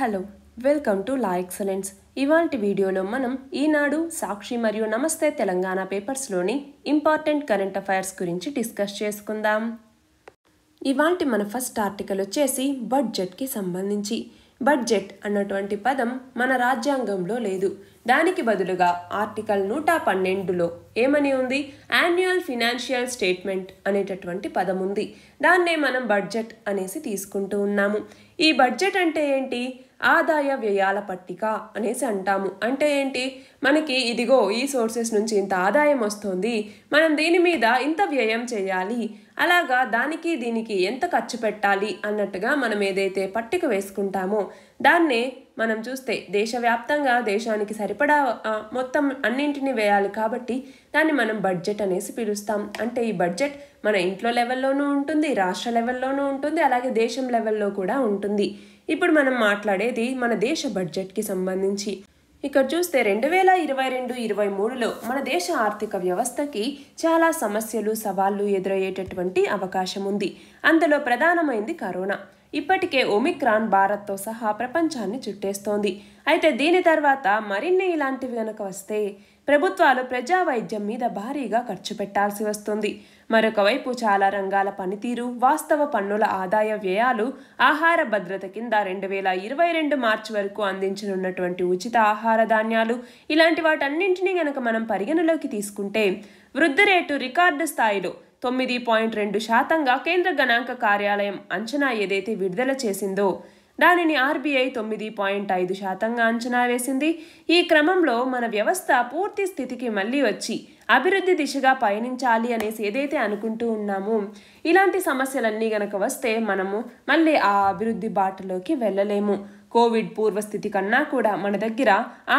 hello welcome to La Excellence ఇవాంటి వీడియోలో మనం ఈనాడు సాక్షి మరియు నమస్తే తెలంగాణ పేపర్స్లోని ఇంపార్టెంట్ కరెంట్ అఫైర్స్ గురించి డిస్కస్ చేసుకుందాం ఇవాంటి మన ఫస్ట్ ఆర్టికల్ వచ్చేసి బడ్జెట్కి సంబంధించి బడ్జెట్ అన్నటువంటి పదం మన రాజ్యాంగంలో లేదు దానికి బదులుగా ఆర్టికల్ నూట పన్నెండులో ఏమని ఉంది యాన్యువల్ ఫినాన్షియల్ స్టేట్మెంట్ అనేటటువంటి పదం ఉంది దాన్నే మనం బడ్జెట్ అనేసి తీసుకుంటూ ఉన్నాము ఈ బడ్జెట్ అంటే ఏంటి ఆదాయ వ్యయాల పట్టిక అనేసి అంటాము అంటే ఏంటి మనకి ఇదిగో ఈ సోర్సెస్ నుంచి ఇంత ఆదాయం వస్తుంది మనం దీని మీద ఇంత వ్యయం చేయాలి అలాగా దానికి దీనికి ఎంత ఖర్చు పెట్టాలి అన్నట్టుగా మనం ఏదైతే పట్టిక వేసుకుంటామో దాన్నే మనం చూస్తే దేశవ్యాప్తంగా దేశానికి సరిపడా మొత్తం అన్నింటినీ వేయాలి కాబట్టి దాన్ని మనం బడ్జెట్ అనేసి పిలుస్తాం అంటే ఈ బడ్జెట్ మన ఇంట్లో లెవెల్లోనూ ఉంటుంది రాష్ట్ర లెవెల్లోనూ ఉంటుంది అలాగే దేశం లెవెల్లో కూడా ఉంటుంది ఇప్పుడు మనం మాట్లాడేది మన దేశ బడ్జెట్కి సంబంధించి ఇక్కడ చూస్తే రెండు వేల ఇరవై రెండు ఇరవై మూడులో మన దేశ ఆర్థిక వ్యవస్థకి చాలా సమస్యలు సవాళ్లు ఎదురయ్యేటటువంటి అవకాశం ఉంది అందులో ప్రధానమైంది కరోనా ఇప్పటికే ఒమిక్రాన్ భారత్తో సహా ప్రపంచాన్ని చుట్టేస్తోంది అయితే దీని తర్వాత మరిన్ని ఇలాంటివి గనక వస్తే ప్రభుత్వాలు ప్రజా వైద్యం మీద భారీగా ఖర్చు పెట్టాల్సి వస్తుంది మరొక వైపు చాలా రంగాల పనితీరు వాస్తవ పన్నుల ఆదాయ వ్యయాలు ఆహార భద్రత కింద రెండు వేల ఇరవై రెండు మార్చి వరకు అందించనున్నటువంటి ఉచిత ఆహార ధాన్యాలు ఇలాంటి వాటన్నింటినీ గనక మనం పరిగణలోకి తీసుకుంటే వృద్ధి రేటు రికార్డు స్థాయిలో తొమ్మిది పాయింట్ రెండు శాతంగా కేంద్ర గణాంక కార్యాలయం అంచనా ఏదైతే విడుదల చేసిందో దానిని ఆర్బీఐ తొమ్మిది పాయింట్ ఐదు శాతంగా అంచనా వేసింది ఈ క్రమంలో మన వ్యవస్థ పూర్తి స్థితికి మళ్ళీ వచ్చి అభివృద్ధి దిశగా పయనించాలి అనేసి ఏదైతే అనుకుంటూ ఉన్నామో ఇలాంటి సమస్యలన్నీ గనక వస్తే మనము మళ్ళీ ఆ అభివృద్ధి బాటలోకి వెళ్ళలేము కోవిడ్ పూర్వస్థితి కన్నా కూడా మన దగ్గర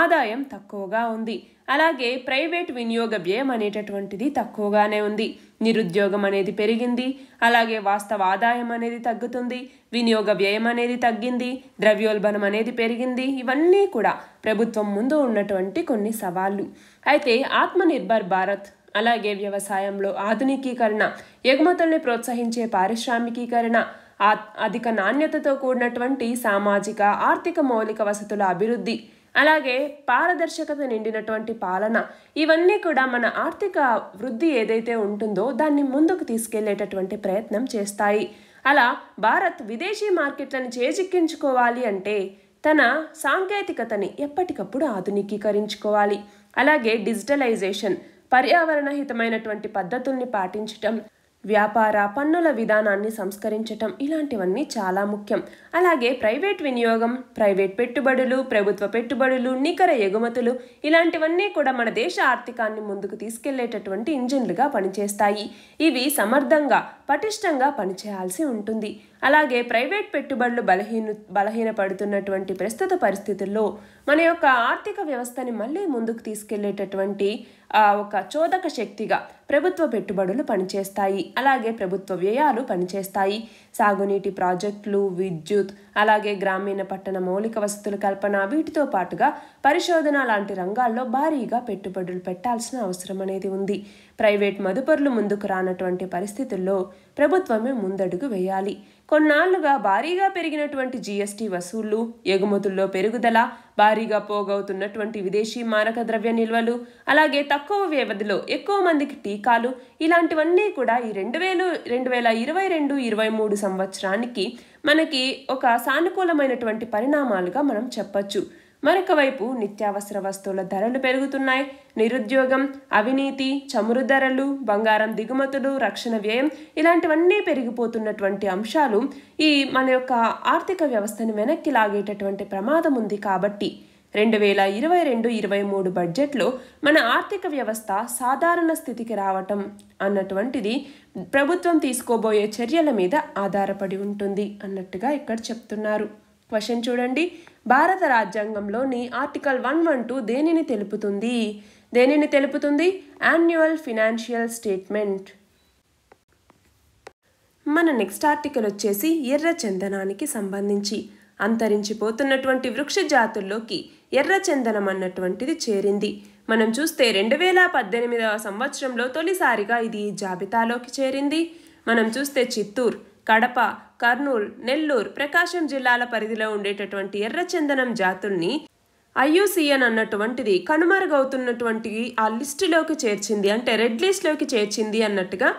ఆదాయం తక్కువగా ఉంది అలాగే ప్రైవేట్ వినియోగ వ్యయం అనేటటువంటిది తక్కువగానే ఉంది నిరుద్యోగం అనేది పెరిగింది అలాగే వాస్తవ ఆదాయం అనేది తగ్గుతుంది వినియోగ వ్యయం అనేది తగ్గింది ద్రవ్యోల్బణం అనేది పెరిగింది ఇవన్నీ కూడా ప్రభుత్వం ముందు ఉన్నటువంటి కొన్ని సవాళ్ళు అయితే ఆత్మనిర్భర్ భారత్ అలాగే వ్యవసాయంలో ఆధునికీకరణ ఎగుమతుల్ని ప్రోత్సహించే పారిశ్రామికీకరణ అధిక నాణ్యతతో కూడినటువంటి సామాజిక ఆర్థిక మౌలిక వసతుల అభివృద్ధి అలాగే పారదర్శకత నిండినటువంటి పాలన ఇవన్నీ కూడా మన ఆర్థిక వృద్ధి ఏదైతే ఉంటుందో దాన్ని ముందుకు తీసుకెళ్లేటటువంటి ప్రయత్నం చేస్తాయి అలా భారత్ విదేశీ మార్కెట్లను చేజిక్కించుకోవాలి అంటే తన సాంకేతికతని ఎప్పటికప్పుడు ఆధునికీకరించుకోవాలి అలాగే డిజిటలైజేషన్ పర్యావరణ హితమైనటువంటి పద్ధతుల్ని పాటించటం వ్యాపార పన్నుల విధానాన్ని సంస్కరించటం ఇలాంటివన్నీ చాలా ముఖ్యం అలాగే ప్రైవేట్ వినియోగం ప్రైవేట్ పెట్టుబడులు ప్రభుత్వ పెట్టుబడులు నికర ఎగుమతులు ఇలాంటివన్నీ కూడా మన దేశ ఆర్థికాన్ని ముందుకు తీసుకెళ్లేటటువంటి ఇంజిన్లుగా పనిచేస్తాయి ఇవి సమర్థంగా పటిష్టంగా పనిచేయాల్సి ఉంటుంది అలాగే ప్రైవేట్ పెట్టుబడులు బలహీన బలహీనపడుతున్నటువంటి ప్రస్తుత పరిస్థితుల్లో మన యొక్క ఆర్థిక వ్యవస్థని మళ్ళీ ముందుకు తీసుకెళ్లేటటువంటి ఒక చోదక శక్తిగా ప్రభుత్వ పెట్టుబడులు పనిచేస్తాయి అలాగే ప్రభుత్వ వ్యయాలు పనిచేస్తాయి సాగునీటి ప్రాజెక్టులు విద్యుత్ అలాగే గ్రామీణ పట్టణ మౌలిక వసతుల కల్పన వీటితో పాటుగా పరిశోధన లాంటి రంగాల్లో భారీగా పెట్టుబడులు పెట్టాల్సిన అవసరం అనేది ఉంది ప్రైవేట్ మదుపరులు ముందుకు రానటువంటి పరిస్థితుల్లో ప్రభుత్వమే ముందడుగు వేయాలి కొన్నాళ్లుగా భారీగా పెరిగినటువంటి జీఎస్టీ వసూళ్లు ఎగుమతుల్లో పెరుగుదల భారీగా పోగవుతున్నటువంటి విదేశీ మారక ద్రవ్య నిల్వలు అలాగే తక్కువ వ్యవధిలో ఎక్కువ మందికి టీకాలు ఇలాంటివన్నీ కూడా ఈ రెండు వేలు రెండు వేల ఇరవై రెండు ఇరవై మూడు సంవత్సరానికి మనకి ఒక సానుకూలమైనటువంటి పరిణామాలుగా మనం చెప్పచ్చు మరొక వైపు నిత్యావసర వస్తువుల ధరలు పెరుగుతున్నాయి నిరుద్యోగం అవినీతి చమురు ధరలు బంగారం దిగుమతులు రక్షణ వ్యయం ఇలాంటివన్నీ పెరిగిపోతున్నటువంటి అంశాలు ఈ మన యొక్క ఆర్థిక వ్యవస్థను వెనక్కి లాగేటటువంటి ప్రమాదం ఉంది కాబట్టి రెండు వేల ఇరవై రెండు ఇరవై మూడు బడ్జెట్లో మన ఆర్థిక వ్యవస్థ సాధారణ స్థితికి రావటం అన్నటువంటిది ప్రభుత్వం తీసుకోబోయే చర్యల మీద ఆధారపడి ఉంటుంది అన్నట్టుగా ఇక్కడ చెప్తున్నారు క్వశ్చన్ చూడండి భారత రాజ్యాంగంలోని ఆర్టికల్ వన్ వన్ టూ దేనిని తెలుపుతుంది దేనిని తెలుపుతుంది యాన్యువల్ ఫినాన్షియల్ స్టేట్మెంట్ మన నెక్స్ట్ ఆర్టికల్ వచ్చేసి ఎర్ర చందనానికి సంబంధించి అంతరించిపోతున్నటువంటి వృక్ష జాతుల్లోకి ఎర్ర చందనం అన్నటువంటిది చేరింది మనం చూస్తే రెండు వేల పద్దెనిమిదవ సంవత్సరంలో తొలిసారిగా ఇది జాబితాలోకి చేరింది మనం చూస్తే చిత్తూరు కడప కర్నూలు నెల్లూరు ప్రకాశం జిల్లాల పరిధిలో ఉండేటటువంటి ఎర్రచందనం జాతుల్ని ఐయుసిఎన్ అన్నటువంటిది కనుమరుగవుతున్నటువంటి ఆ లిస్టులోకి చేర్చింది అంటే రెడ్ లిస్ట్లోకి చేర్చింది అన్నట్టుగా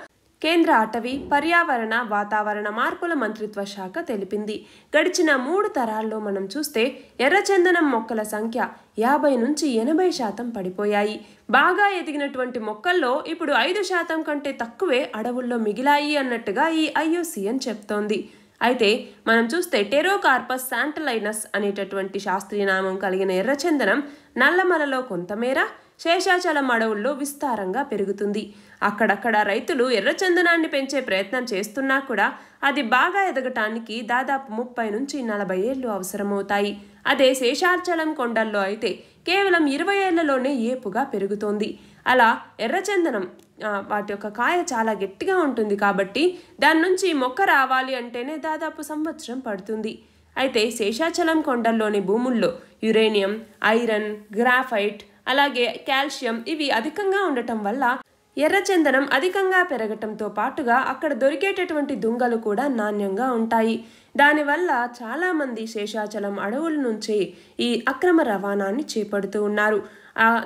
కేంద్ర అటవీ పర్యావరణ వాతావరణ మార్పుల మంత్రిత్వ శాఖ తెలిపింది గడిచిన మూడు తరాల్లో మనం చూస్తే ఎర్రచందనం మొక్కల సంఖ్య యాభై నుంచి ఎనభై శాతం పడిపోయాయి బాగా ఎదిగినటువంటి మొక్కల్లో ఇప్పుడు ఐదు శాతం కంటే తక్కువే అడవుల్లో మిగిలాయి అన్నట్టుగా ఈ ఐయుసిఎన్ చెప్తోంది అయితే మనం చూస్తే టెరోకార్పస్ శాంటలైనస్ అనేటటువంటి శాస్త్రీయ నామం కలిగిన ఎర్రచందనం నల్లమలలో కొంతమేర శేషాచలం అడవుల్లో విస్తారంగా పెరుగుతుంది అక్కడక్కడ రైతులు ఎర్రచందనాన్ని పెంచే ప్రయత్నం చేస్తున్నా కూడా అది బాగా ఎదగటానికి దాదాపు ముప్పై నుంచి నలభై ఏళ్ళు అవసరమవుతాయి అదే శేషాచలం కొండల్లో అయితే కేవలం ఇరవై ఏళ్లలోనే ఏపుగా పెరుగుతోంది అలా ఎర్రచందనం వాటి యొక్క కాయ చాలా గట్టిగా ఉంటుంది కాబట్టి దాని నుంచి మొక్క రావాలి అంటేనే దాదాపు సంవత్సరం పడుతుంది అయితే శేషాచలం కొండల్లోని భూముల్లో యురేనియం ఐరన్ గ్రాఫైట్ అలాగే కాల్షియం ఇవి అధికంగా ఉండటం వల్ల ఎర్రచందనం అధికంగా పెరగటంతో పాటుగా అక్కడ దొరికేటటువంటి దుంగలు కూడా నాణ్యంగా ఉంటాయి దానివల్ల చాలామంది శేషాచలం అడవుల నుంచి ఈ అక్రమ రవాణాన్ని చేపడుతూ ఉన్నారు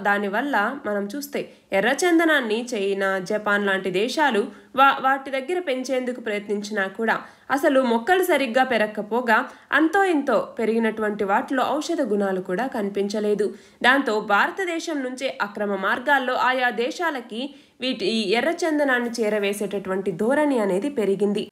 దానివల్ల మనం చూస్తే ఎర్రచందనాన్ని చైనా జపాన్ లాంటి దేశాలు వా వాటి దగ్గర పెంచేందుకు ప్రయత్నించినా కూడా అసలు మొక్కలు సరిగ్గా పెరక్కపోగా అంతో ఇంతో పెరిగినటువంటి వాటిలో ఔషధ గుణాలు కూడా కనిపించలేదు దాంతో భారతదేశం నుంచే అక్రమ మార్గాల్లో ఆయా దేశాలకి వీటి ఈ ఎర్రచందనాన్ని చేరవేసేటటువంటి ధోరణి అనేది పెరిగింది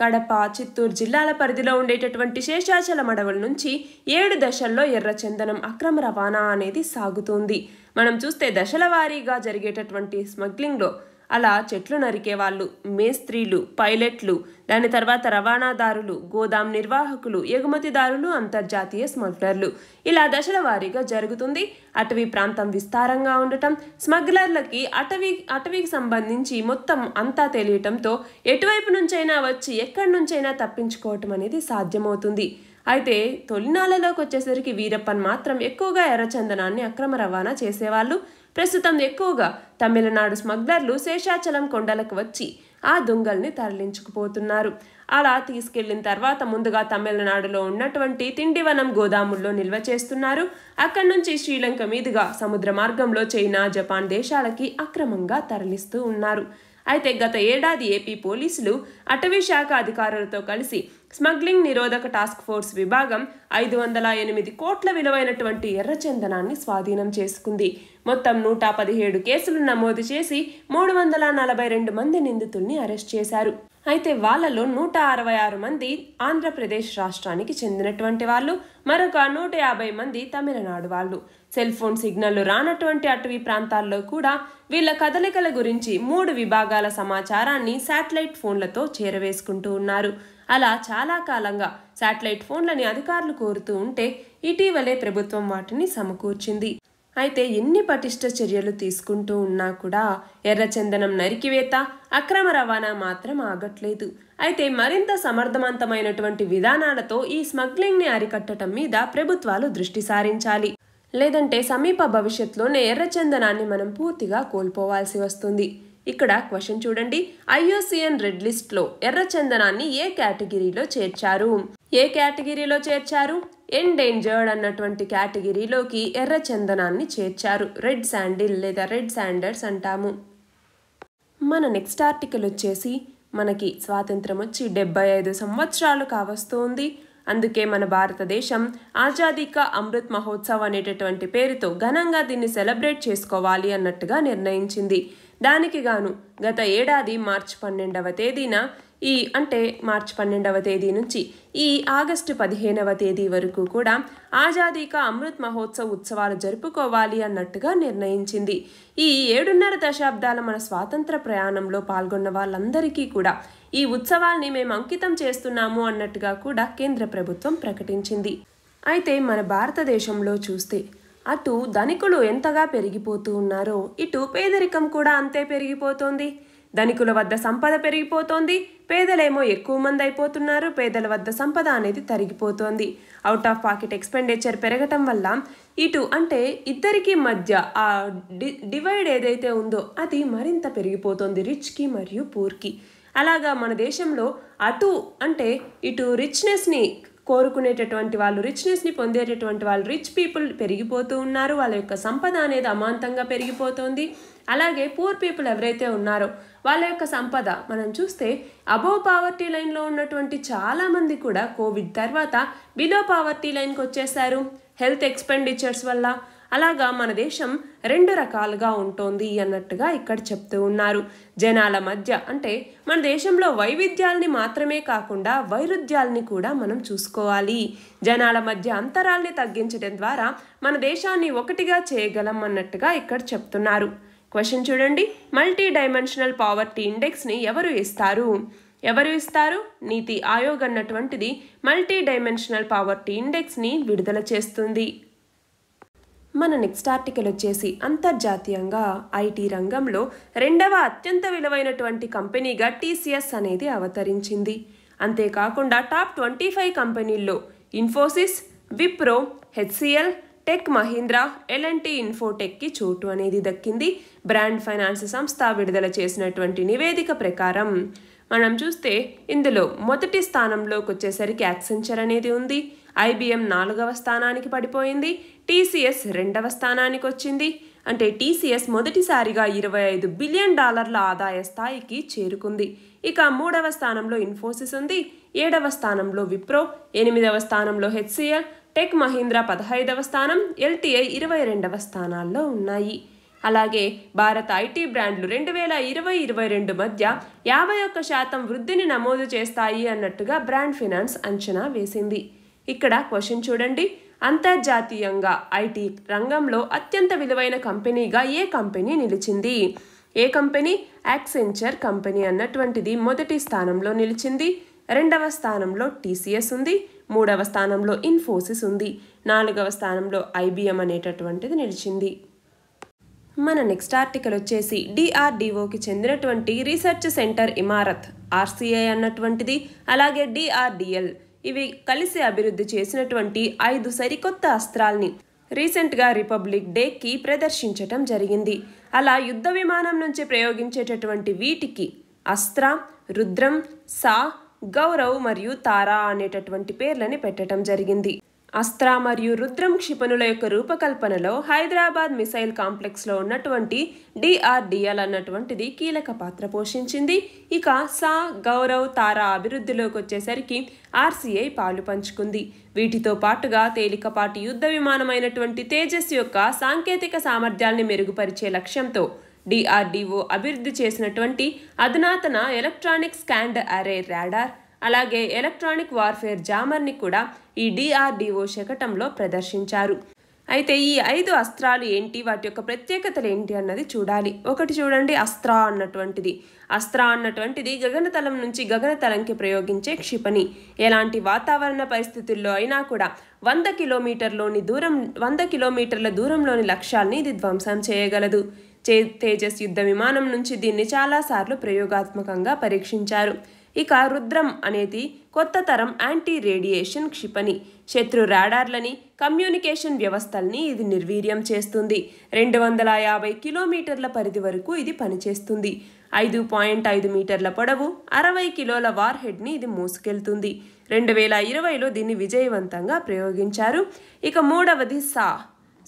కడప చిత్తూరు జిల్లాల పరిధిలో ఉండేటటువంటి శేషాచల మడవల నుంచి ఏడు దశల్లో ఎర్రచందనం అక్రమ రవాణా అనేది సాగుతోంది మనం చూస్తే దశల వారీగా జరిగేటటువంటి స్మగ్లింగ్లో అలా చెట్లు నరికేవాళ్ళు మేస్త్రీలు పైలట్లు దాని తర్వాత రవాణాదారులు గోదాం నిర్వాహకులు ఎగుమతిదారులు అంతర్జాతీయ స్మగ్లర్లు ఇలా దశల వారీగా జరుగుతుంది అటవీ ప్రాంతం విస్తారంగా ఉండటం స్మగ్లర్లకి అటవీ అటవీకి సంబంధించి మొత్తం అంతా తెలియటంతో ఎటువైపు నుంచైనా వచ్చి ఎక్కడి నుంచైనా తప్పించుకోవటం అనేది సాధ్యమవుతుంది అయితే తొలినాళ్ళలోకి వచ్చేసరికి వీరప్పన్ మాత్రం ఎక్కువగా ఎర్రచందనాన్ని అక్రమ రవాణా చేసేవాళ్ళు ప్రస్తుతం ఎక్కువగా తమిళనాడు స్మగ్లర్లు శేషాచలం కొండలకు వచ్చి ఆ దొంగల్ని తరలించుకుపోతున్నారు అలా తీసుకెళ్లిన తర్వాత ముందుగా తమిళనాడులో ఉన్నటువంటి తిండివనం గోదాముల్లో నిల్వ చేస్తున్నారు అక్కడి నుంచి శ్రీలంక మీదుగా సముద్ర మార్గంలో చైనా జపాన్ దేశాలకి అక్రమంగా తరలిస్తూ ఉన్నారు అయితే గత ఏడాది ఏపీ పోలీసులు అటవీ శాఖ అధికారులతో కలిసి స్మగ్లింగ్ నిరోధక టాస్క్ ఫోర్స్ విభాగం ఐదు వందల ఎనిమిది కోట్ల విలువైనటువంటి ఎర్రచందనాన్ని స్వాధీనం చేసుకుంది మొత్తం నూట పదిహేడు కేసులు నమోదు చేసి మూడు వందల నలభై రెండు మంది నిందితుల్ని అరెస్ట్ చేశారు అయితే వాళ్ళలో నూట అరవై ఆరు మంది ఆంధ్రప్రదేశ్ రాష్ట్రానికి చెందినటువంటి వాళ్ళు మరొక నూట యాభై మంది తమిళనాడు వాళ్ళు సెల్ ఫోన్ సిగ్నల్ రానటువంటి అటవీ ప్రాంతాల్లో కూడా వీళ్ళ కదలికల గురించి మూడు విభాగాల సమాచారాన్ని శాటిలైట్ ఫోన్లతో చేరవేసుకుంటూ ఉన్నారు అలా చాలా కాలంగా శాటిలైట్ ఫోన్లని అధికారులు కోరుతూ ఉంటే ఇటీవలే ప్రభుత్వం వాటిని సమకూర్చింది అయితే ఎన్ని పటిష్ట చర్యలు తీసుకుంటూ ఉన్నా కూడా ఎర్రచందనం నరికివేత అక్రమ రవాణా మాత్రం ఆగట్లేదు అయితే మరింత సమర్థవంతమైనటువంటి విధానాలతో ఈ స్మగ్లింగ్ని అరికట్టడం మీద ప్రభుత్వాలు దృష్టి సారించాలి లేదంటే సమీప భవిష్యత్తులోనే ఎర్రచందనాన్ని మనం పూర్తిగా కోల్పోవాల్సి వస్తుంది ఇక్కడ క్వశ్చన్ చూడండి ఐఓసిఎన్ రెడ్ లిస్ట్లో ఎర్రచందనాన్ని ఏ కేటగిరీలో చేర్చారు ఏ కేటగిరీలో చేర్చారు ఎండేంజర్డ్ అన్నటువంటి కేటగిరీలోకి ఎర్రచందనాన్ని చేర్చారు రెడ్ శాండిల్ లేదా రెడ్ శాండర్స్ అంటాము మన నెక్స్ట్ ఆర్టికల్ వచ్చేసి మనకి స్వాతంత్రం వచ్చి డెబ్బై ఐదు సంవత్సరాలు కావస్తోంది అందుకే మన భారతదేశం ఆజాదీ కా అమృత్ మహోత్సవ్ అనేటటువంటి పేరుతో ఘనంగా దీన్ని సెలబ్రేట్ చేసుకోవాలి అన్నట్టుగా నిర్ణయించింది దానికి గాను గత ఏడాది మార్చి పన్నెండవ తేదీన ఈ అంటే మార్చి పన్నెండవ తేదీ నుంచి ఈ ఆగస్టు పదిహేనవ తేదీ వరకు కూడా ఆజాదీ కా అమృత్ మహోత్సవ్ ఉత్సవాలు జరుపుకోవాలి అన్నట్టుగా నిర్ణయించింది ఈ ఏడున్నర దశాబ్దాల మన స్వాతంత్ర ప్రయాణంలో పాల్గొన్న వాళ్ళందరికీ కూడా ఈ ఉత్సవాల్ని మేము అంకితం చేస్తున్నాము అన్నట్టుగా కూడా కేంద్ర ప్రభుత్వం ప్రకటించింది అయితే మన భారతదేశంలో చూస్తే అటు ధనికులు ఎంతగా పెరిగిపోతూ ఉన్నారో ఇటు పేదరికం కూడా అంతే పెరిగిపోతోంది ధనికుల వద్ద సంపద పెరిగిపోతోంది పేదలేమో ఎక్కువ మంది అయిపోతున్నారు పేదల వద్ద సంపద అనేది తరిగిపోతోంది అవుట్ ఆఫ్ పాకెట్ ఎక్స్పెండిచర్ పెరగటం వల్ల ఇటు అంటే ఇద్దరికి మధ్య ఆ డివైడ్ ఏదైతే ఉందో అది మరింత పెరిగిపోతుంది రిచ్కి మరియు పూర్కి అలాగా మన దేశంలో అటు అంటే ఇటు రిచ్నెస్ని కోరుకునేటటువంటి వాళ్ళు రిచ్నెస్ని పొందేటటువంటి వాళ్ళు రిచ్ పీపుల్ పెరిగిపోతూ ఉన్నారు వాళ్ళ యొక్క సంపద అనేది అమాంతంగా పెరిగిపోతుంది అలాగే పూర్ పీపుల్ ఎవరైతే ఉన్నారో వాళ్ళ యొక్క సంపద మనం చూస్తే అబోవ్ పావర్టీ లైన్లో ఉన్నటువంటి చాలామంది కూడా కోవిడ్ తర్వాత బిలో పావర్టీ లైన్కి వచ్చేసారు హెల్త్ ఎక్స్పెండిచర్స్ వల్ల అలాగా మన దేశం రెండు రకాలుగా ఉంటుంది అన్నట్టుగా ఇక్కడ చెప్తూ ఉన్నారు జనాల మధ్య అంటే మన దేశంలో వైవిధ్యాలని మాత్రమే కాకుండా వైరుధ్యాలని కూడా మనం చూసుకోవాలి జనాల మధ్య అంతరాల్ని తగ్గించడం ద్వారా మన దేశాన్ని ఒకటిగా చేయగలం అన్నట్టుగా ఇక్కడ చెప్తున్నారు క్వశ్చన్ చూడండి మల్టీ డైమెన్షనల్ పావర్టీ ఇండెక్స్ని ఎవరు ఇస్తారు ఎవరు ఇస్తారు నీతి ఆయోగ్ అన్నటువంటిది మల్టీ డైమెన్షనల్ పావర్టీ ఇండెక్స్ని విడుదల చేస్తుంది మన నెక్స్ట్ ఆర్టికల్ వచ్చేసి అంతర్జాతీయంగా ఐటీ రంగంలో రెండవ అత్యంత విలువైనటువంటి కంపెనీగా టీసీఎస్ అనేది అవతరించింది అంతేకాకుండా టాప్ ట్వంటీ ఫైవ్ కంపెనీల్లో ఇన్ఫోసిస్ విప్రో హెచ్సిఎల్ టెక్ మహీంద్రా టీ ఇన్ఫోటెక్కి చోటు అనేది దక్కింది బ్రాండ్ ఫైనాన్స్ సంస్థ విడుదల చేసినటువంటి నివేదిక ప్రకారం మనం చూస్తే ఇందులో మొదటి స్థానంలోకి వచ్చేసరికి యాక్సెంచర్ అనేది ఉంది ఐబీఎం నాలుగవ స్థానానికి పడిపోయింది టీసీఎస్ రెండవ స్థానానికి వచ్చింది అంటే టీసీఎస్ మొదటిసారిగా ఇరవై ఐదు బిలియన్ డాలర్ల ఆదాయ స్థాయికి చేరుకుంది ఇక మూడవ స్థానంలో ఇన్ఫోసిస్ ఉంది ఏడవ స్థానంలో విప్రో ఎనిమిదవ స్థానంలో హెచ్సిఎల్ టెక్ మహీంద్ర పదహైదవ స్థానం ఎల్టీఐ ఇరవై రెండవ స్థానాల్లో ఉన్నాయి అలాగే భారత ఐటీ బ్రాండ్లు రెండు వేల ఇరవై ఇరవై రెండు మధ్య యాభై ఒక్క శాతం వృద్ధిని నమోదు చేస్తాయి అన్నట్టుగా బ్రాండ్ ఫినాన్స్ అంచనా వేసింది ఇక్కడ క్వశ్చన్ చూడండి అంతర్జాతీయంగా ఐటీ రంగంలో అత్యంత విలువైన కంపెనీగా ఏ కంపెనీ నిలిచింది ఏ కంపెనీ యాక్సెంచర్ కంపెనీ అన్నటువంటిది మొదటి స్థానంలో నిలిచింది రెండవ స్థానంలో టీసీఎస్ ఉంది మూడవ స్థానంలో ఇన్ఫోసిస్ ఉంది నాలుగవ స్థానంలో ఐబిఎం అనేటటువంటిది నిలిచింది మన నెక్స్ట్ ఆర్టికల్ వచ్చేసి డిఆర్డిఓకి చెందినటువంటి రీసెర్చ్ సెంటర్ ఇమారత్ ఆర్సీఐ అన్నటువంటిది అలాగే డిఆర్డిఎల్ ఇవి కలిసి అభివృద్ధి చేసినటువంటి ఐదు సరికొత్త అస్త్రాల్ని రీసెంట్గా రిపబ్లిక్ డేకి ప్రదర్శించటం జరిగింది అలా యుద్ధ విమానం నుంచి ప్రయోగించేటటువంటి వీటికి అస్త్ర రుద్రం సా గౌరవ్ మరియు తారా అనేటటువంటి పేర్లని పెట్టడం జరిగింది అస్త్ర మరియు రుద్రం క్షిపణుల యొక్క రూపకల్పనలో హైదరాబాద్ మిసైల్ కాంప్లెక్స్లో ఉన్నటువంటి డిఆర్డిఎల్ అన్నటువంటిది కీలక పాత్ర పోషించింది ఇక సా గౌరవ్ తారా అభివృద్ధిలోకి వచ్చేసరికి ఆర్సీఐ పాలు పంచుకుంది వీటితో పాటుగా తేలికపాటి యుద్ధ విమానమైనటువంటి తేజస్ యొక్క సాంకేతిక సామర్థ్యాల్ని మెరుగుపరిచే లక్ష్యంతో డిఆర్డిఓ అభివృద్ధి చేసినటువంటి అధునాతన ఎలక్ట్రానిక్ స్కాండ్ అరే రాడార్ అలాగే ఎలక్ట్రానిక్ వార్ఫేర్ జామర్ని కూడా ఈ డిఆర్డిఓ శకటంలో ప్రదర్శించారు అయితే ఈ ఐదు అస్త్రాలు ఏంటి వాటి యొక్క ప్రత్యేకతలు ఏంటి అన్నది చూడాలి ఒకటి చూడండి అస్త్ర అన్నటువంటిది అస్త్ర అన్నటువంటిది గగనతలం నుంచి గగనతలంకి ప్రయోగించే క్షిపణి ఎలాంటి వాతావరణ పరిస్థితుల్లో అయినా కూడా వంద కిలోమీటర్లోని దూరం వంద కిలోమీటర్ల దూరంలోని లక్ష్యాల్ని ఇది ధ్వంసం చేయగలదు చే తేజస్ యుద్ధ విమానం నుంచి దీన్ని చాలాసార్లు ప్రయోగాత్మకంగా పరీక్షించారు ఇక రుద్రం అనేది కొత్త తరం యాంటీ రేడియేషన్ క్షిపణి శత్రు రాడార్లని కమ్యూనికేషన్ వ్యవస్థల్ని ఇది నిర్వీర్యం చేస్తుంది రెండు వందల యాభై కిలోమీటర్ల పరిధి వరకు ఇది పనిచేస్తుంది ఐదు పాయింట్ ఐదు మీటర్ల పొడవు అరవై కిలోల వార్ హెడ్ని ఇది మోసుకెళ్తుంది రెండు వేల ఇరవైలో దీన్ని విజయవంతంగా ప్రయోగించారు ఇక మూడవది సా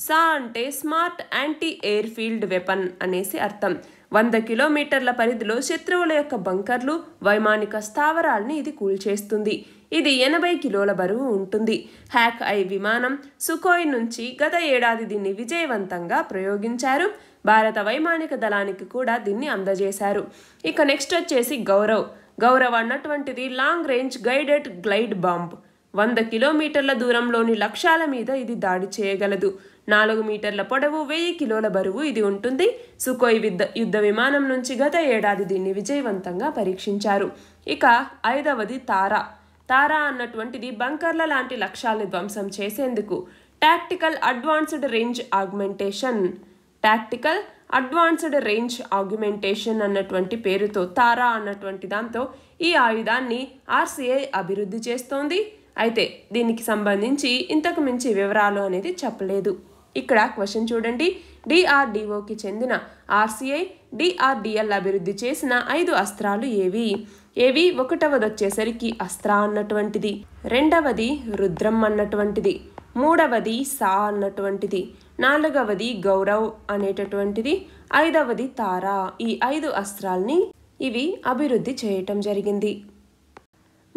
సా అంటే smart anti airfield weapon అనేసి అర్థం వంద కిలోమీటర్ల పరిధిలో శత్రువుల యొక్క బంకర్లు వైమానిక స్థావరాల్ని ఇది కూల్చేస్తుంది ఇది ఎనభై కిలోల బరువు ఉంటుంది హ్యాక్ ఐ విమానం సుకోయ్ నుంచి గత ఏడాది దీన్ని విజయవంతంగా ప్రయోగించారు భారత వైమానిక దళానికి కూడా దీన్ని అందజేశారు ఇక నెక్స్ట్ వచ్చేసి గౌరవ్ గౌరవ్ అన్నటువంటిది long range guided glide bomb వంద కిలోమీటర్ల దూరంలోని లక్ష్యాల మీద ఇది దాడి చేయగలదు నాలుగు మీటర్ల పొడవు వెయ్యి కిలోల బరువు ఇది ఉంటుంది సుఖోయ్ యుద్ధ యుద్ధ విమానం నుంచి గత ఏడాది దీన్ని విజయవంతంగా పరీక్షించారు ఇక ఐదవది తారా తారా అన్నటువంటిది బంకర్ల లాంటి లక్ష్యాలను ధ్వంసం చేసేందుకు tactical advanced range augmentation tactical advanced range augmentation అన్నటువంటి పేరుతో తారా అన్నటువంటి దాంతో ఈ ఆయుధాన్ని ఆర్సీఐ అభివృద్ధి చేస్తోంది అయితే దీనికి సంబంధించి ఇంతకు మించి వివరాలు అనేది చెప్పలేదు ఇక్కడ క్వశ్చన్ చూడండి డిఆర్డిఓకి చెందిన ఆర్సీఐ డిఆర్డిఎల్ అభివృద్ధి చేసిన ఐదు అస్త్రాలు ఏవి ఏవి ఒకటవది వచ్చేసరికి అస్త్ర అన్నటువంటిది రెండవది రుద్రం అన్నటువంటిది మూడవది సా అన్నటువంటిది నాలుగవది గౌరవ్ అనేటటువంటిది ఐదవది తారా ఈ ఐదు అస్త్రాల్ని ఇవి అభివృద్ధి చేయటం జరిగింది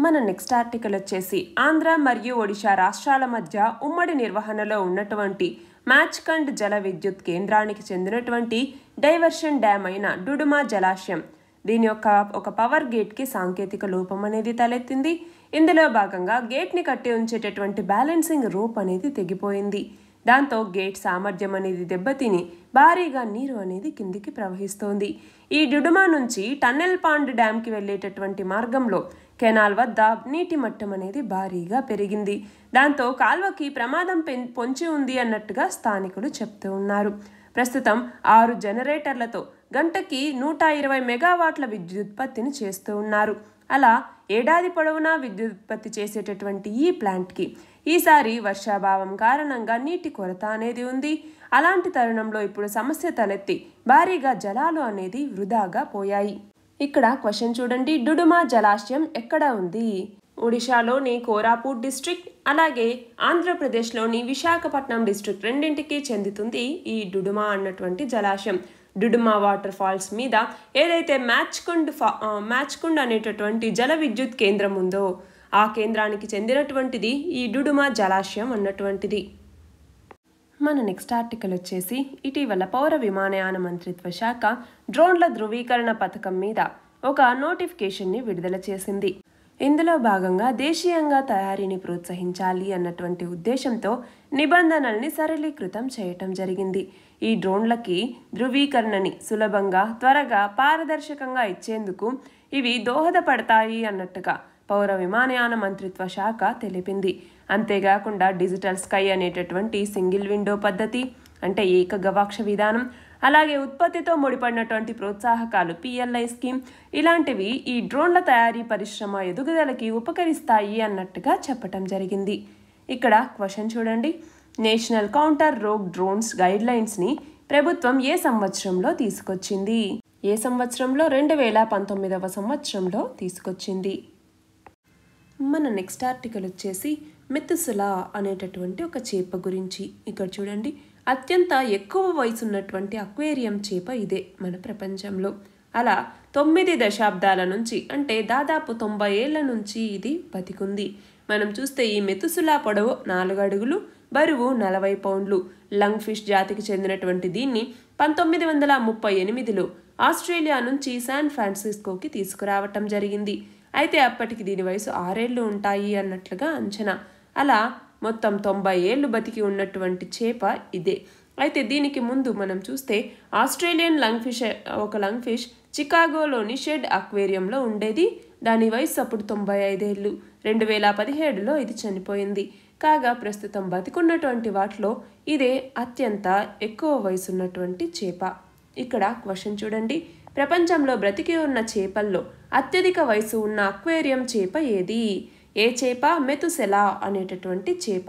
మన నెక్స్ట్ ఆర్టికల్ వచ్చేసి ఆంధ్ర మరియు ఒడిశా రాష్ట్రాల మధ్య ఉమ్మడి నిర్వహణలో ఉన్నటువంటి మ్యాచ్కండ్ జల విద్యుత్ కేంద్రానికి చెందినటువంటి డైవర్షన్ డ్యామ్ అయిన డుడుమా జలాశయం దీని యొక్క ఒక పవర్ గేట్కి సాంకేతిక లోపం అనేది తలెత్తింది ఇందులో భాగంగా గేట్ని కట్టి ఉంచేటటువంటి బ్యాలెన్సింగ్ రూప్ అనేది తెగిపోయింది దాంతో గేట్ సామర్థ్యం అనేది దెబ్బతిని భారీగా నీరు అనేది కిందికి ప్రవహిస్తోంది ఈ డుడుమా నుంచి టన్నెల్ పాండ్ డ్యాంకి వెళ్ళేటటువంటి మార్గంలో కెనాల్ వద్ద నీటి మట్టం అనేది భారీగా పెరిగింది దాంతో కాల్వకి ప్రమాదం పొంచి ఉంది అన్నట్టుగా స్థానికులు చెప్తూ ఉన్నారు ప్రస్తుతం ఆరు జనరేటర్లతో గంటకి నూట ఇరవై మెగావాట్ల విద్యుత్పత్తిని చేస్తూ ఉన్నారు అలా ఏడాది పొడవునా విద్యుత్పత్తి చేసేటటువంటి ఈ ప్లాంట్కి ఈసారి వర్షాభావం కారణంగా నీటి కొరత అనేది ఉంది అలాంటి తరుణంలో ఇప్పుడు సమస్య తలెత్తి భారీగా జలాలు అనేది వృధాగా పోయాయి ఇక్కడ క్వశ్చన్ చూడండి డుడుమా జలాశయం ఎక్కడ ఉంది ఒడిశాలోని కోరాపూట్ డిస్ట్రిక్ట్ అలాగే ఆంధ్రప్రదేశ్లోని విశాఖపట్నం డిస్ట్రిక్ట్ రెండింటికి చెందుతుంది ఈ డుడుమా అన్నటువంటి జలాశయం డుడుమా వాటర్ ఫాల్స్ మీద ఏదైతే మ్యాచ్కుండ్ ఫా మ్యాచ్కుండ్ అనేటటువంటి జల విద్యుత్ కేంద్రం ఉందో ఆ కేంద్రానికి చెందినటువంటిది ఈ డుడుమ జలాశయం అన్నటువంటిది మన నెక్స్ట్ ఆర్టికల్ వచ్చేసి ఇటీవల పౌర విమానయాన మంత్రిత్వ శాఖ డ్రోన్ల ధృవీకరణ పథకం మీద ఒక నోటిఫికేషన్ని విడుదల చేసింది ఇందులో భాగంగా దేశీయంగా తయారీని ప్రోత్సహించాలి అన్నటువంటి ఉద్దేశంతో నిబంధనల్ని సరళీకృతం చేయటం జరిగింది ఈ డ్రోన్లకి ధృవీకరణని సులభంగా త్వరగా పారదర్శకంగా ఇచ్చేందుకు ఇవి దోహదపడతాయి అన్నట్టుగా పౌర విమానయాన మంత్రిత్వ శాఖ తెలిపింది అంతేకాకుండా డిజిటల్ స్కై అనేటటువంటి సింగిల్ విండో పద్ధతి అంటే ఏక గవాక్ష విధానం అలాగే ఉత్పత్తితో ముడిపడినటువంటి ప్రోత్సాహకాలు పిఎల్ఐ స్కీమ్ ఇలాంటివి ఈ డ్రోన్ల తయారీ పరిశ్రమ ఎదుగుదలకి ఉపకరిస్తాయి అన్నట్టుగా చెప్పటం జరిగింది ఇక్కడ క్వశ్చన్ చూడండి నేషనల్ కౌంటర్ రోగ్ డ్రోన్స్ గైడ్లైన్స్ని ప్రభుత్వం ఏ సంవత్సరంలో తీసుకొచ్చింది ఏ సంవత్సరంలో రెండు వేల పంతొమ్మిదవ సంవత్సరంలో తీసుకొచ్చింది మన నెక్స్ట్ ఆర్టికల్ వచ్చేసి మెత్తుసులా అనేటటువంటి ఒక చేప గురించి ఇక్కడ చూడండి అత్యంత ఎక్కువ వయసు ఉన్నటువంటి అక్వేరియం చేప ఇదే మన ప్రపంచంలో అలా తొమ్మిది దశాబ్దాల నుంచి అంటే దాదాపు తొంభై ఏళ్ల నుంచి ఇది బతికుంది మనం చూస్తే ఈ మెతుసులా పొడవు నాలుగు అడుగులు బరువు నలభై పౌండ్లు లంగ్ ఫిష్ జాతికి చెందినటువంటి దీన్ని పంతొమ్మిది వందల ముప్పై ఎనిమిదిలో ఆస్ట్రేలియా నుంచి శాన్ ఫ్రాన్సిస్కోకి తీసుకురావటం జరిగింది అయితే అప్పటికి దీని వయసు ఆరేళ్లు ఉంటాయి అన్నట్లుగా అంచనా అలా మొత్తం తొంభై ఏళ్ళు బతికి ఉన్నటువంటి చేప ఇదే అయితే దీనికి ముందు మనం చూస్తే ఆస్ట్రేలియన్ లంగ్ ఫిష్ ఒక లంగ్ ఫిష్ చికాగోలోని షెడ్ అక్వేరియంలో ఉండేది దాని వయసు అప్పుడు తొంభై ఐదేళ్ళు రెండు వేల పదిహేడులో ఇది చనిపోయింది కాగా ప్రస్తుతం బతికున్నటువంటి వాటిలో ఇదే అత్యంత ఎక్కువ వయసున్నటువంటి చేప ఇక్కడ క్వశ్చన్ చూడండి ప్రపంచంలో బ్రతికి ఉన్న చేపల్లో అత్యధిక వయసు ఉన్న అక్వేరియం చేప ఏది ఏ చేప మెతుసెలా అనేటటువంటి చేప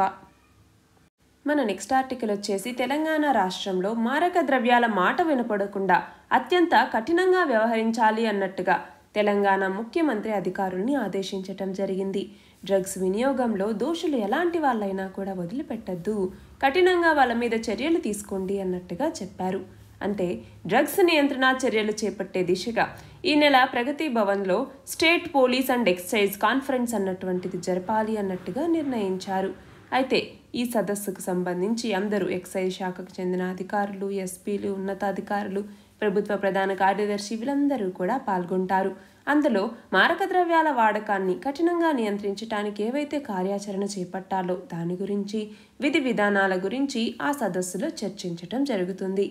మన నెక్స్ట్ ఆర్టికల్ వచ్చేసి తెలంగాణ రాష్ట్రంలో మారక ద్రవ్యాల మాట వినపడకుండా అత్యంత కఠినంగా వ్యవహరించాలి అన్నట్టుగా తెలంగాణ ముఖ్యమంత్రి అధికారుల్ని ఆదేశించటం జరిగింది డ్రగ్స్ వినియోగంలో దోషులు ఎలాంటి వాళ్ళైనా కూడా వదిలిపెట్టద్దు కఠినంగా వాళ్ళ మీద చర్యలు తీసుకోండి అన్నట్టుగా చెప్పారు అంటే డ్రగ్స్ నియంత్రణ చర్యలు చేపట్టే దిశగా ఈ నెల ప్రగతి భవన్లో state police and excise conference అన్నటువంటిది జరపాలి అన్నట్టుగా నిర్ణయించారు అయితే ఈ సదస్సుకు సంబంధించి అందరూ ఎక్సైజ్ శాఖకు చెందిన అధికారులు ఎస్పీలు ఉన్నతాధికారులు ప్రభుత్వ ప్రధాన కార్యదర్శి వీళ్ళందరూ కూడా పాల్గొంటారు అందులో మారక ద్రవ్యాల వాడకాన్ని కఠినంగా నియంత్రించడానికి ఏవైతే కార్యాచరణ చేపట్టాలో దాని గురించి విధి విధానాల గురించి ఆ సదస్సులో చర్చించటం జరుగుతుంది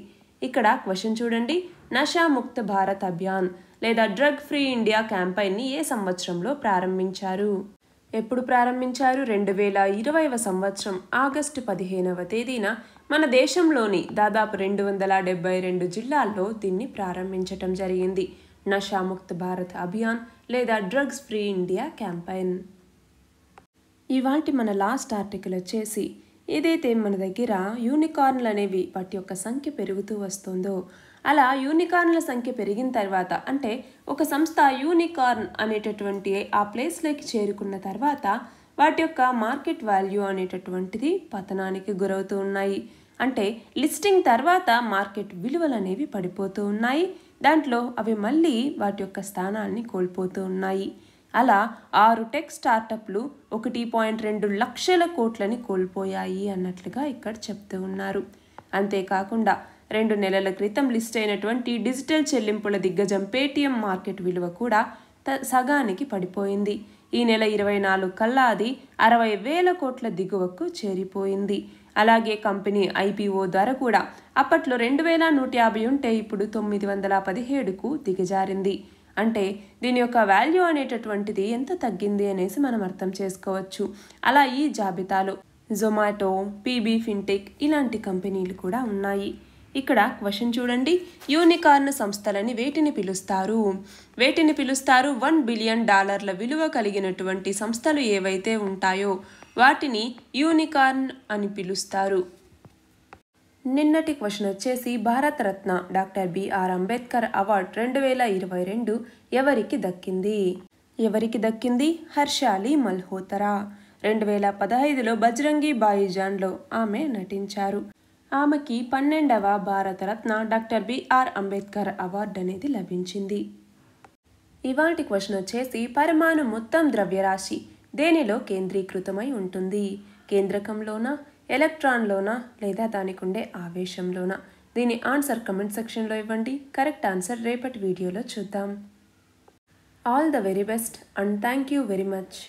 ఇక్కడ క్వశ్చన్ చూడండి ముక్త భారత్ అభియాన్ లేదా డ్రగ్ ఫ్రీ ఇండియా క్యాంపైన్ని ఏ సంవత్సరంలో ప్రారంభించారు ఎప్పుడు ప్రారంభించారు రెండు వేల ఇరవైవ సంవత్సరం ఆగస్టు పదిహేనవ తేదీన మన దేశంలోని దాదాపు రెండు వందల డెబ్బై రెండు జిల్లాల్లో దీన్ని ప్రారంభించటం జరిగింది నషాముక్త భారత్ అభియాన్ లేదా డ్రగ్స్ ఫ్రీ ఇండియా క్యాంపైన్ ఇవాటి మన లాస్ట్ ఆర్టికల్ వచ్చేసి ఏదైతే మన దగ్గర యూనికార్న్లు అనేవి వాటి యొక్క సంఖ్య పెరుగుతూ వస్తుందో అలా యూనికార్న్ల సంఖ్య పెరిగిన తర్వాత అంటే ఒక సంస్థ యూనికార్న్ అనేటటువంటి ఆ ప్లేస్లోకి చేరుకున్న తర్వాత వాటి యొక్క మార్కెట్ వాల్యూ అనేటటువంటిది పతనానికి గురవుతూ ఉన్నాయి అంటే లిస్టింగ్ తర్వాత మార్కెట్ విలువలు అనేవి పడిపోతూ ఉన్నాయి దాంట్లో అవి మళ్ళీ వాటి యొక్క స్థానాన్ని కోల్పోతూ ఉన్నాయి అలా ఆరు టెక్ స్టార్టప్లు ఒకటి పాయింట్ రెండు లక్షల కోట్లని కోల్పోయాయి అన్నట్లుగా ఇక్కడ చెప్తూ ఉన్నారు అంతేకాకుండా రెండు నెలల క్రితం లిస్ట్ అయినటువంటి డిజిటల్ చెల్లింపుల దిగ్గజం పేటీఎం మార్కెట్ విలువ కూడా త సగానికి పడిపోయింది ఈ నెల ఇరవై నాలుగు కల్లా అది అరవై వేల కోట్ల దిగువకు చేరిపోయింది అలాగే కంపెనీ ఐపీఓ ధర కూడా అప్పట్లో రెండు వేల నూట యాభై ఉంటే ఇప్పుడు తొమ్మిది వందల పదిహేడుకు దిగజారింది అంటే దీని యొక్క వాల్యూ అనేటటువంటిది ఎంత తగ్గింది అనేసి మనం అర్థం చేసుకోవచ్చు అలా ఈ జాబితాలో జొమాటో పీబీ ఫిన్టెక్ ఇలాంటి కంపెనీలు కూడా ఉన్నాయి ఇక్కడ క్వశ్చన్ చూడండి యూనికార్న్ సంస్థలని వేటిని పిలుస్తారు వేటిని పిలుస్తారు వన్ బిలియన్ డాలర్ల విలువ కలిగినటువంటి సంస్థలు ఏవైతే ఉంటాయో వాటిని యూనికార్న్ అని పిలుస్తారు నిన్నటి క్వశ్చన్ వచ్చేసి భారతరత్న డాక్టర్ బిఆర్ అంబేద్కర్ అవార్డు రెండు వేల ఇరవై రెండు ఎవరికి దక్కింది ఎవరికి దక్కింది హర్షాలి మల్హోతరా రెండు వేల పదహైదులో బజరంగి బాయిజాన్లో ఆమె నటించారు ఆమెకి పన్నెండవ భారతరత్న డాక్టర్ బిఆర్ అంబేద్కర్ అవార్డు అనేది లభించింది ఇవాటి క్వశ్చన్ వచ్చేసి పరమాణు మొత్తం ద్రవ్యరాశి దేనిలో కేంద్రీకృతమై ఉంటుంది కేంద్రకంలోనా ఎలక్ట్రాన్లోనా లేదా దానికి ఉండే ఆవేశంలోనా దీని ఆన్సర్ కమెంట్ సెక్షన్లో ఇవ్వండి కరెక్ట్ ఆన్సర్ రేపటి వీడియోలో చూద్దాం all the very best and thank you very much